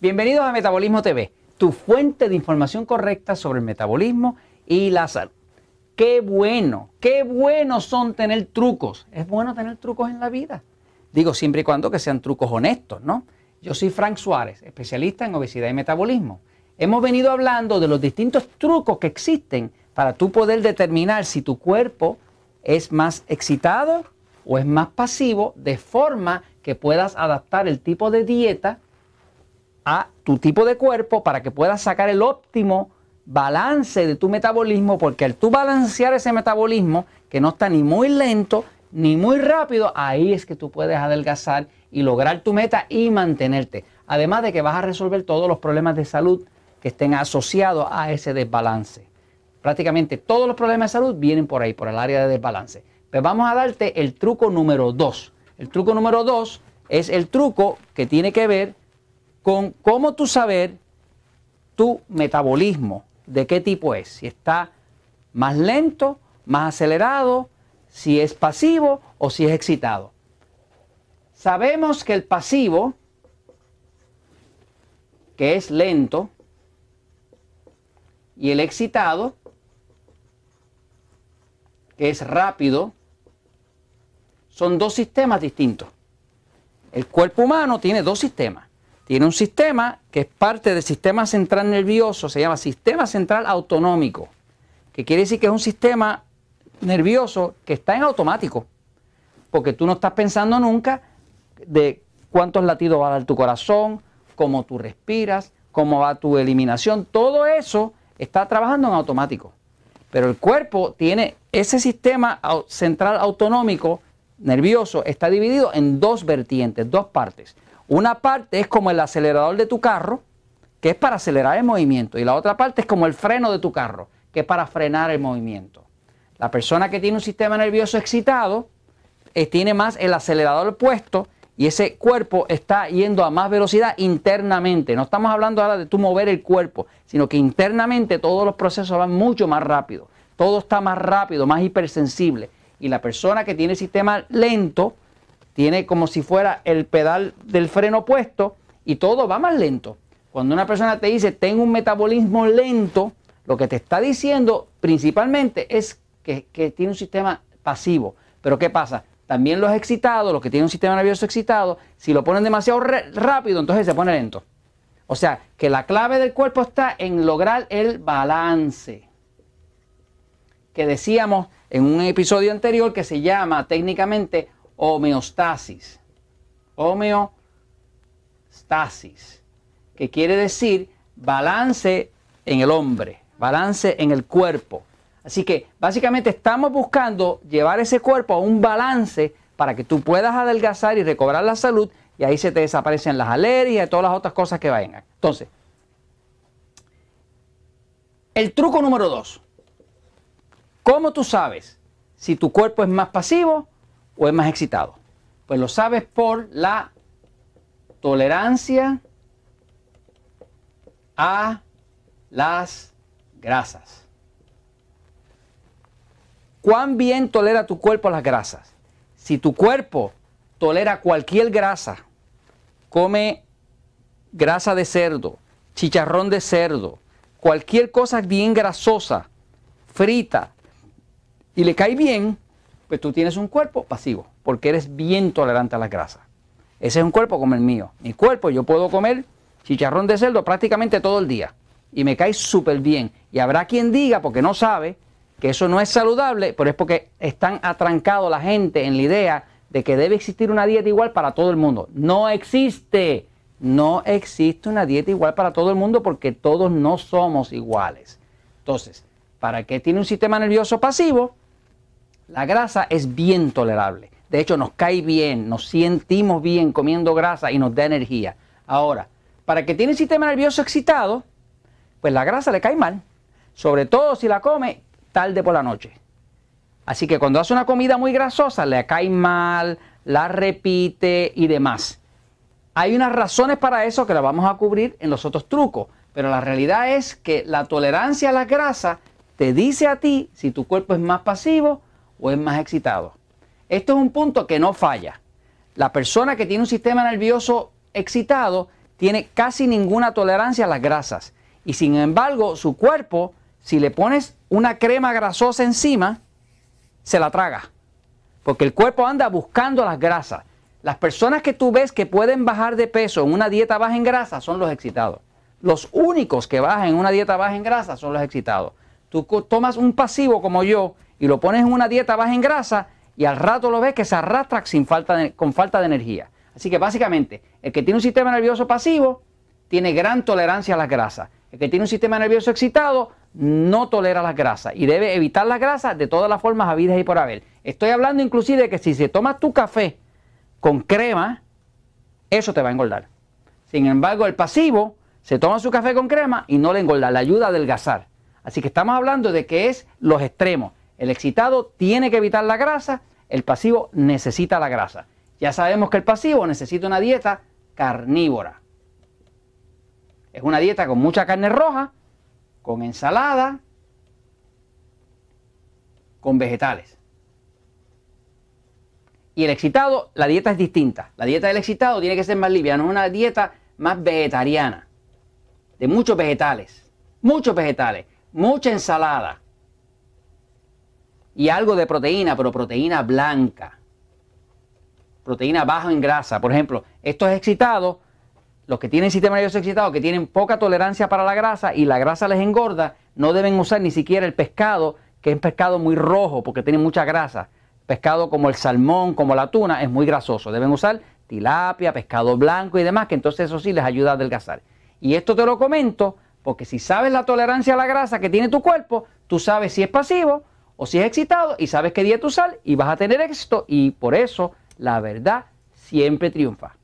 Bienvenidos a Metabolismo TV, tu fuente de información correcta sobre el metabolismo y la salud. Qué bueno, qué bueno son tener trucos. Es bueno tener trucos en la vida. Digo siempre y cuando que sean trucos honestos, ¿no? Yo soy Frank Suárez, especialista en obesidad y metabolismo. Hemos venido hablando de los distintos trucos que existen para tú poder determinar si tu cuerpo es más excitado o es más pasivo, de forma que puedas adaptar el tipo de dieta a tu tipo de cuerpo para que puedas sacar el óptimo balance de tu metabolismo, porque al tú balancear ese metabolismo, que no está ni muy lento ni muy rápido, ahí es que tú puedes adelgazar y lograr tu meta y mantenerte. Además de que vas a resolver todos los problemas de salud que estén asociados a ese desbalance. Prácticamente todos los problemas de salud vienen por ahí, por el área de desbalance. pero pues vamos a darte el truco número 2. El truco número 2 es el truco que tiene que ver con cómo tú saber tu metabolismo, de qué tipo es, si está más lento, más acelerado, si es pasivo o si es excitado. Sabemos que el pasivo, que es lento, y el excitado, que es rápido, son dos sistemas distintos. El cuerpo humano tiene dos sistemas tiene un sistema que es parte del sistema central nervioso, se llama sistema central autonómico, que quiere decir que es un sistema nervioso que está en automático, porque tú no estás pensando nunca de cuántos latidos va a dar tu corazón, cómo tú respiras, cómo va tu eliminación, todo eso está trabajando en automático. Pero el cuerpo tiene ese sistema central autonómico nervioso, está dividido en dos vertientes, dos partes. Una parte es como el acelerador de tu carro, que es para acelerar el movimiento, y la otra parte es como el freno de tu carro, que es para frenar el movimiento. La persona que tiene un sistema nervioso excitado eh, tiene más el acelerador puesto y ese cuerpo está yendo a más velocidad internamente. No estamos hablando ahora de tú mover el cuerpo, sino que internamente todos los procesos van mucho más rápido. Todo está más rápido, más hipersensible. Y la persona que tiene el sistema lento tiene como si fuera el pedal del freno puesto y todo va más lento. Cuando una persona te dice, tengo un metabolismo lento, lo que te está diciendo principalmente es que, que tiene un sistema pasivo. Pero ¿qué pasa? También los excitados, los que tienen un sistema nervioso excitado, si lo ponen demasiado rápido, entonces se pone lento. O sea, que la clave del cuerpo está en lograr el balance. Que decíamos en un episodio anterior que se llama técnicamente homeostasis. Homeostasis, que quiere decir balance en el hombre, balance en el cuerpo. Así que básicamente estamos buscando llevar ese cuerpo a un balance para que tú puedas adelgazar y recobrar la salud y ahí se te desaparecen las alergias y todas las otras cosas que vayan. Entonces, el truco número dos. ¿Cómo tú sabes si tu cuerpo es más pasivo o es más excitado? Pues lo sabes por la tolerancia a las grasas. ¿Cuán bien tolera tu cuerpo las grasas? Si tu cuerpo tolera cualquier grasa, come grasa de cerdo, chicharrón de cerdo, cualquier cosa bien grasosa, frita, y le cae bien, pues tú tienes un cuerpo pasivo, porque eres bien tolerante a las grasas. Ese es un cuerpo como el mío. Mi cuerpo, yo puedo comer chicharrón de cerdo prácticamente todo el día y me cae súper bien. Y habrá quien diga, porque no sabe, que eso no es saludable, pero es porque están atrancados la gente en la idea de que debe existir una dieta igual para todo el mundo. No existe, no existe una dieta igual para todo el mundo porque todos no somos iguales. Entonces, ¿para qué tiene un sistema nervioso pasivo? La grasa es bien tolerable. De hecho, nos cae bien, nos sentimos bien comiendo grasa y nos da energía. Ahora, para que tiene el sistema nervioso excitado, pues la grasa le cae mal. Sobre todo si la come tarde por la noche. Así que cuando hace una comida muy grasosa, le cae mal, la repite y demás. Hay unas razones para eso que las vamos a cubrir en los otros trucos, pero la realidad es que la tolerancia a la grasa te dice a ti si tu cuerpo es más pasivo o es más excitado. Esto es un punto que no falla. La persona que tiene un sistema nervioso excitado tiene casi ninguna tolerancia a las grasas. Y sin embargo, su cuerpo, si le pones una crema grasosa encima, se la traga. Porque el cuerpo anda buscando las grasas. Las personas que tú ves que pueden bajar de peso en una dieta baja en grasa son los excitados. Los únicos que bajan en una dieta baja en grasa son los excitados. Tú tomas un pasivo como yo y lo pones en una dieta baja en grasa y al rato lo ves que se arrastra sin falta con falta de energía. Así que básicamente, el que tiene un sistema nervioso pasivo tiene gran tolerancia a las grasas. El que tiene un sistema nervioso excitado no tolera las grasas y debe evitar las grasas de todas las formas habidas y por haber. Estoy hablando inclusive de que si se toma tu café con crema, eso te va a engordar. Sin embargo, el pasivo se toma su café con crema y no le engorda, le ayuda a adelgazar. Así que estamos hablando de que es los extremos. El excitado tiene que evitar la grasa, el pasivo necesita la grasa. Ya sabemos que el pasivo necesita una dieta carnívora. Es una dieta con mucha carne roja, con ensalada, con vegetales. Y el excitado, la dieta es distinta. La dieta del excitado tiene que ser más liviana, es una dieta más vegetariana, de muchos vegetales, muchos vegetales, mucha ensalada, y algo de proteína, pero proteína blanca. Proteína baja en grasa. Por ejemplo, estos excitados, los que tienen sistema nervioso excitado, que tienen poca tolerancia para la grasa y la grasa les engorda, no deben usar ni siquiera el pescado, que es un pescado muy rojo porque tiene mucha grasa. Pescado como el salmón, como la tuna, es muy grasoso. Deben usar tilapia, pescado blanco y demás, que entonces eso sí les ayuda a adelgazar. Y esto te lo comento porque si sabes la tolerancia a la grasa que tiene tu cuerpo, tú sabes si es pasivo o si es excitado y sabes qué día tu sal y vas a tener éxito y por eso la verdad siempre triunfa.